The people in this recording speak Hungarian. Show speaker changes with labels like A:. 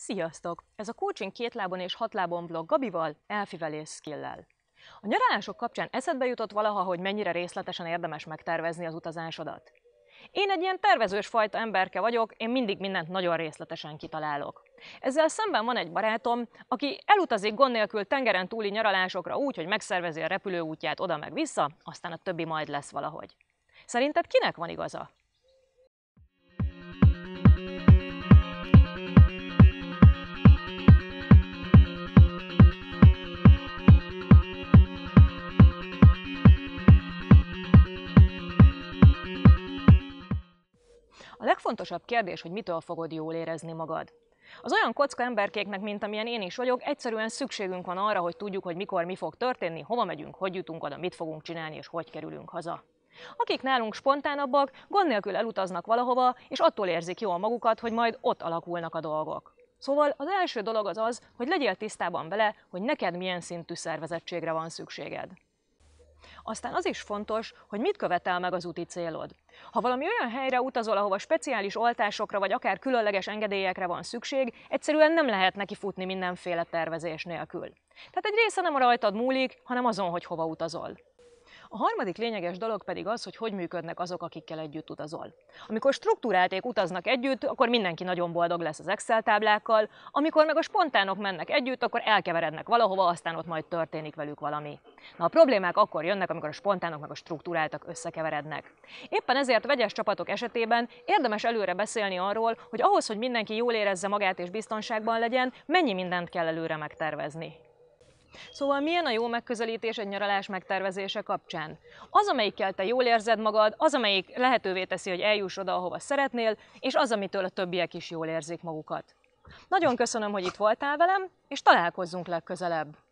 A: Sziasztok! Ez a Coaching két lábon és hat lábon blog Gabival, Elfivel és Skillel. A nyaralások kapcsán eszedbe jutott valaha, hogy mennyire részletesen érdemes megtervezni az utazásodat. Én egy ilyen tervezős fajta emberke vagyok, én mindig mindent nagyon részletesen kitalálok. Ezzel szemben van egy barátom, aki elutazik gond nélkül tengeren túli nyaralásokra úgy, hogy megszervezi a repülőútját oda meg vissza, aztán a többi majd lesz valahogy. Szerinted kinek van igaza? A legfontosabb kérdés, hogy mitől fogod jól érezni magad. Az olyan kocka emberkéknek, mint amilyen én is vagyok, egyszerűen szükségünk van arra, hogy tudjuk, hogy mikor mi fog történni, hova megyünk, hogy jutunk oda, mit fogunk csinálni és hogy kerülünk haza. Akik nálunk spontánabbak, gond nélkül elutaznak valahova, és attól érzik jól magukat, hogy majd ott alakulnak a dolgok. Szóval az első dolog az az, hogy legyél tisztában vele, hogy neked milyen szintű szervezettségre van szükséged. Aztán az is fontos, hogy mit követel meg az úti célod. Ha valami olyan helyre utazol, ahova speciális oltásokra vagy akár különleges engedélyekre van szükség, egyszerűen nem lehet neki futni mindenféle tervezés nélkül. Tehát egy része nem rajtad múlik, hanem azon, hogy hova utazol. A harmadik lényeges dolog pedig az, hogy hogy működnek azok, akikkel együtt utazol. Amikor struktúrálték utaznak együtt, akkor mindenki nagyon boldog lesz az Excel táblákkal, amikor meg a spontánok mennek együtt, akkor elkeverednek valahova, aztán ott majd történik velük valami. Na a problémák akkor jönnek, amikor a spontánok meg a struktúráltak összekeverednek. Éppen ezért vegyes csapatok esetében érdemes előre beszélni arról, hogy ahhoz, hogy mindenki jól érezze magát és biztonságban legyen, mennyi mindent kell előre megtervezni. Szóval milyen a jó megközelítés egy nyaralás megtervezése kapcsán? Az, amelyikkel te jól érzed magad, az, amelyik lehetővé teszi, hogy eljuss oda, ahova szeretnél, és az, amitől a többiek is jól érzik magukat. Nagyon köszönöm, hogy itt voltál velem, és találkozzunk legközelebb!